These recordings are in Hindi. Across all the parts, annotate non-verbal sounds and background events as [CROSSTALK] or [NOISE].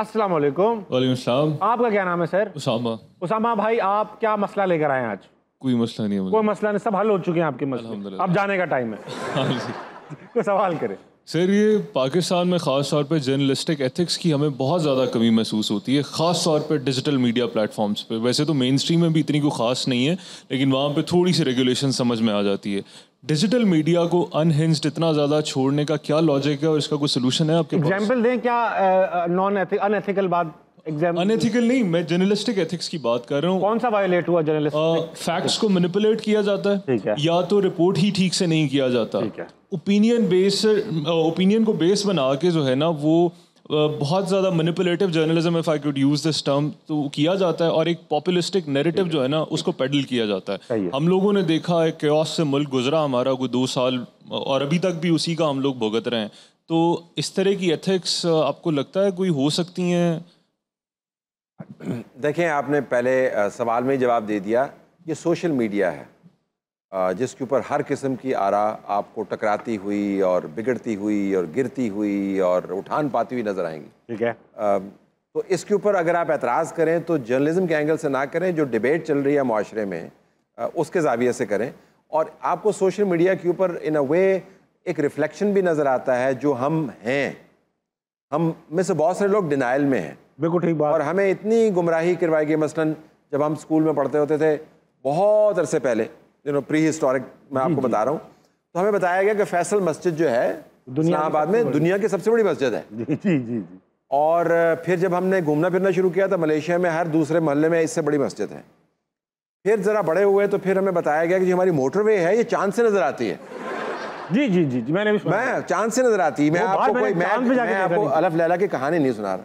अस्सलाम वालेकुम वालेकुम आपका क्या नाम है सर उसामा उसामा भाई आप क्या मसला लेकर आए आज कोई मसला नहीं है कोई मसला नहीं सब हल हो चुके हैं आपके मसले अब जाने का टाइम है हाँ कोई सवाल करें सर ये पाकिस्तान में ख़ास तौर पे जर्नलिस्टिक एथिक्स की हमें बहुत ज़्यादा कमी महसूस होती है ख़ास तौर पे डिजिटल मीडिया प्लेटफॉर्म्स पे वैसे तो मेन स्ट्रीम में भी इतनी कोई ख़ास नहीं है लेकिन वहाँ पे थोड़ी सी रेगुलेशन समझ में आ जाती है डिजिटल मीडिया को अनहिंस्ड इतना ज़्यादा छोड़ने का क्या लॉजिक है और इसका कोई सोल्यूशन है आपके एग्जाम्पल दें क्या नॉन अनएथिकल बात अनएथिकल नहीं मैं जर्नलिस्टिक एथिक्स की बात कर रहा हूँ कौन सा वायोलेट हुआ जर्नलिस्ट फैक्ट्स को मैनिपुलेट किया जाता है ठीक है या तो रिपोर्ट ही ठीक से नहीं किया जाता ओपिनियन बेस ओपिनियन को बेस बना के जो है ना वो बहुत ज़्यादा manipulative journalism if I could use this term तो किया जाता है और एक पॉपुलिस्टिक नैरेटिव जो है ना उसको पेडल किया जाता है हम लोगों ने देखा है क्योस से मुल्क गुजरा हमारा कोई दो साल और अभी तक भी उसी का हम लोग भुगत रहे हैं तो इस तरह की एथिक्स आपको लगता है कोई हो सकती हैं देखें आपने पहले सवाल में ही जवाब दे दिया ये सोशल मीडिया है जिसके ऊपर हर किस्म की आरा आपको टकराती हुई और बिगड़ती हुई और गिरती हुई और उठान पाती हुई नज़र आएंगी ठीक है तो इसके ऊपर अगर आप एतराज़ करें तो जर्नलिज्म के एंगल से ना करें जो डिबेट चल रही है माशरे में उसके जाविये से करें और आपको सोशल मीडिया के ऊपर इन अ वे एक रिफ्लेक्शन भी नज़र आता है जो हम हैं हम में से बहुत सारे लोग डिनाइल में हैं बिल्कुल ठीक बात और हमें इतनी गुमराही करवाई गई मसलन जब हम स्कूल में पढ़ते होते थे बहुत अरसे पहले जिनो प्री हिस्टोरिक मैं आपको बता रहा हूँ तो हमें बताया गया कि फैसल मस्जिद जो है इस्लामाबाद में दुनिया की सबसे बड़ी मस्जिद है जी जी जी और फिर जब हमने घूमना फिरना शुरू किया तो मलेशिया में हर दूसरे मोहल्ले में इससे बड़ी मस्जिद है फिर ज़रा बड़े हुए तो फिर हमें बताया गया कि जो हमारी मोटरवे है ये चांद से नज़र आती है जी जी जी मैंने भी मैं चांद से नजर आती है मैं आपको कोई मैं आपको अलफ लैला की कहानी नहीं सुना रहा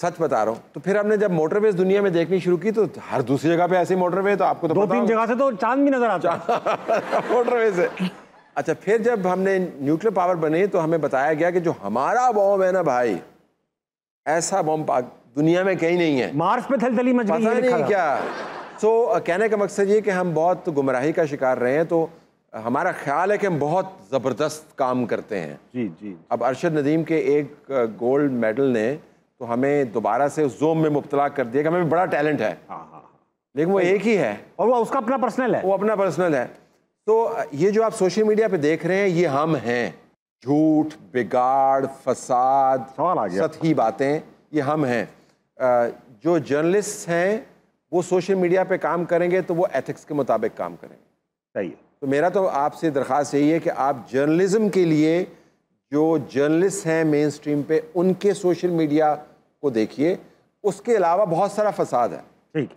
सच बता रहा हूँ तो फिर हमने जब मोटरवेज दुनिया में देखनी शुरू की तो हर दूसरी जगह पे ऐसे मोटरवे तो आपको तो दो तीन जगह से तो चांद भी नजर आता मोटरवे से [LAUGHS] अच्छा फिर जब हमने न्यूक्लियर पावर बने तो हमें बताया गया कि जो हमारा बॉम्ब है ना भाई ऐसा बॉम्ब दुनिया में कहीं नहीं है मार्स पे थल मच गई है नहीं क्या सो so, कहने का मकसद ये कि हम बहुत गुमराही का शिकार रहे हैं तो हमारा ख्याल है कि हम बहुत ज़बरदस्त काम करते हैं जी जी अब अरशद नदीम के एक गोल्ड मेडल ने तो हमें दोबारा से उस जोम में मुबतला कर दिया कि हमें बड़ा टैलेंट है हाँ हाँ, हाँ। लेकिन वो एक ही है और वो उसका अपना पर्सनल है वो अपना पर्सनल है तो ये जो आप सोशल मीडिया पे देख रहे हैं ये हम हैं झूठ बिगाड़ फसाद सवाल सतही बातें ये हम हैं जो जर्नलिस्ट हैं वो सोशल मीडिया पे काम करेंगे तो वो एथिक्स के मुताबिक काम करेंगे सही है तो मेरा तो आपसे दरख्वास्त यही है कि आप जर्नलिज्म के लिए जो जर्नलिस्ट हैं मेन स्ट्रीम पे उनके सोशल मीडिया को देखिए उसके अलावा बहुत सारा फसाद है ठीक